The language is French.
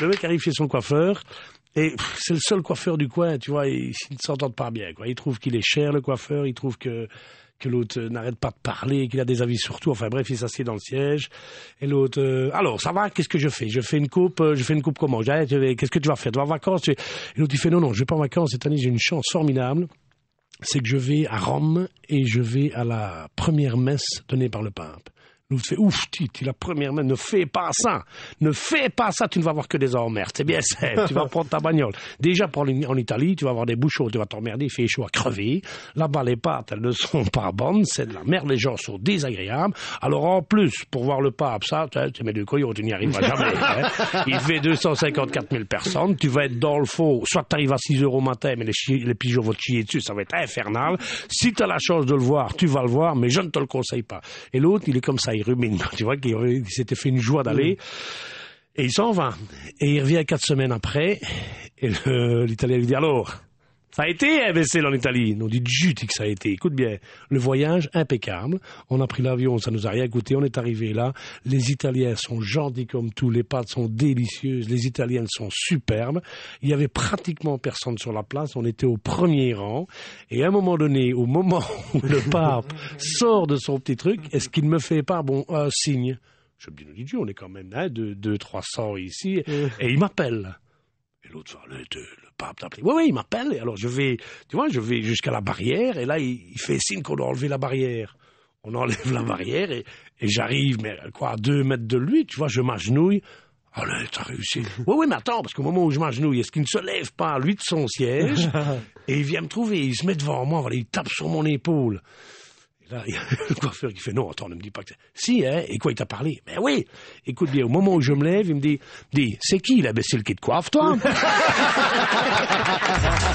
Le mec arrive chez son coiffeur, et c'est le seul coiffeur du coin, tu vois, ils ne s'entendent pas bien. Quoi. trouve qu'il est cher, le coiffeur, il trouve que, l'autre euh, n'arrête pas de parler, qu'il a des avis sur tout. Enfin bref, il s'assied dans le siège. Et l'autre, euh, alors, ça va, qu'est-ce que je fais Je fais une coupe, euh, je fais une coupe comment Qu'est-ce que tu vas faire Tu vas en vacances Et l'autre, il fait, non, non, je vais pas en vacances, cette année j'ai une chance formidable. C'est que je vais à Rome et je vais à la première messe donnée par le pape nous fait ouf, Tite, la première main, ne fais pas ça, ne fais pas ça, tu ne vas voir que des emmerdes, c'est bien simple, tu vas prendre ta bagnole. Déjà, pour en Italie, tu vas avoir des bouchons, tu vas t'emmerder, il fait chaud à crever. Là-bas, les pâtes, elles ne sont pas bonnes, c'est de la merde, les gens sont désagréables. Alors, en plus, pour voir le pape, ça, tu mets du coyote, tu n'y arriveras jamais. Hein. Il fait 254 000 personnes, tu vas être dans le faux, soit tu arrives à 6 euros au matin, mais les, les pigeons vont te chier dessus, ça va être infernal. Si tu as la chance de le voir, tu vas le voir, mais je ne te le conseille pas. Et l'autre, il est comme ça, il rumine. Tu vois qu'il s'était fait une joie d'aller. Et il s'en va. Et il revient quatre semaines après. Et l'Italien lui dit alors, ça a été imbécile en Italie. Non, dit juti que ça a été. Écoute bien, le voyage impeccable. On a pris l'avion, ça nous a rien coûté. On est arrivé là. Les Italiens sont gentils comme tout. Les pâtes sont délicieuses. Les Italiennes sont superbes. Il y avait pratiquement personne sur la place. On était au premier rang. Et à un moment donné, au moment où le pape sort de son petit truc, est-ce qu'il me fait pas bon un euh, signe Je me dis, on est quand même hein, de deux, trois cents ici. Et il m'appelle. Et l'autre, oui, oui, il m'appelle. Et alors je vais, tu vois, je vais jusqu'à la barrière. Et là, il, fait signe qu'on doit enlever la barrière. On enlève la barrière et, j'arrive, mais quoi, à deux mètres de lui, tu vois, je m'agenouille. Allez, oh t'as réussi. Oui, oui, mais attends, parce qu'au moment où je m'agenouille, est-ce qu'il ne se lève pas, lui, de son siège, et il vient me trouver, il se met devant moi, il tape sur mon épaule là, il y a le coiffeur qui fait non, attends, ne me dis pas que si, hein, et quoi, il t'a parlé Ben oui, écoute bien, au moment où je me lève, il me dit, dit c'est qui la a qui le coiffe, toi